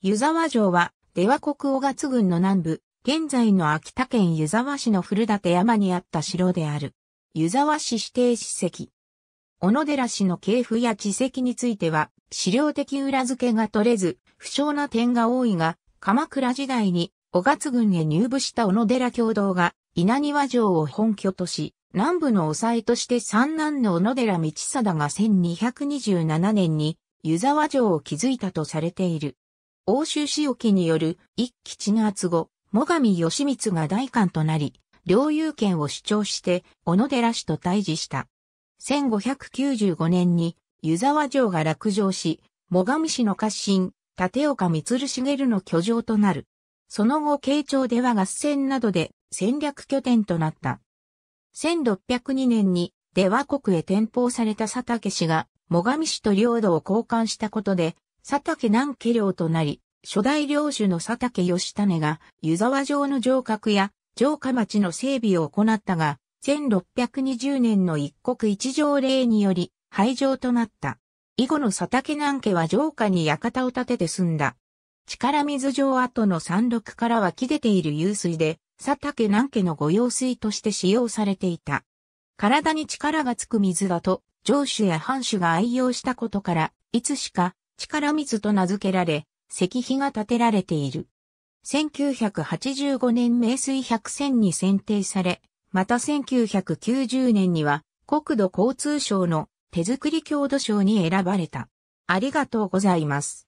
湯沢城は、出羽国小勝郡の南部、現在の秋田県湯沢市の古館山にあった城である。湯沢市指定史跡。小野寺市の系譜や地籍については、資料的裏付けが取れず、不詳な点が多いが、鎌倉時代に、小勝郡へ入部した小野寺共同が、稲庭城を本拠とし、南部の抑えとして三男の小野寺道貞が1227年に湯沢城を築いたとされている。欧州市沖による一期地の圧後、最上義光が大官となり、領有権を主張して、小野寺氏と対峙した。1595年に、湯沢城が落城し、最上氏の家臣、立岡光茂の居城となる。その後、慶長では合戦などで戦略拠点となった。1602年に、出羽国へ転封された佐竹氏が、最上氏と領土を交換したことで、佐竹南家領となり、初代領主の佐竹義種が湯沢城の城郭や城下町の整備を行ったが、1620年の一国一条令により廃城となった。以後の佐竹南家は城下に館を建てて住んだ。力水城跡の山麓から湧き出ている湧水で、佐竹南家の御用水として使用されていた。体に力がつく水だと、城主や藩主が愛用したことから、いつしか力水と名付けられ、石碑が建てられている。1985年名水百選に選定され、また1990年には国土交通省の手作り郷土賞に選ばれた。ありがとうございます。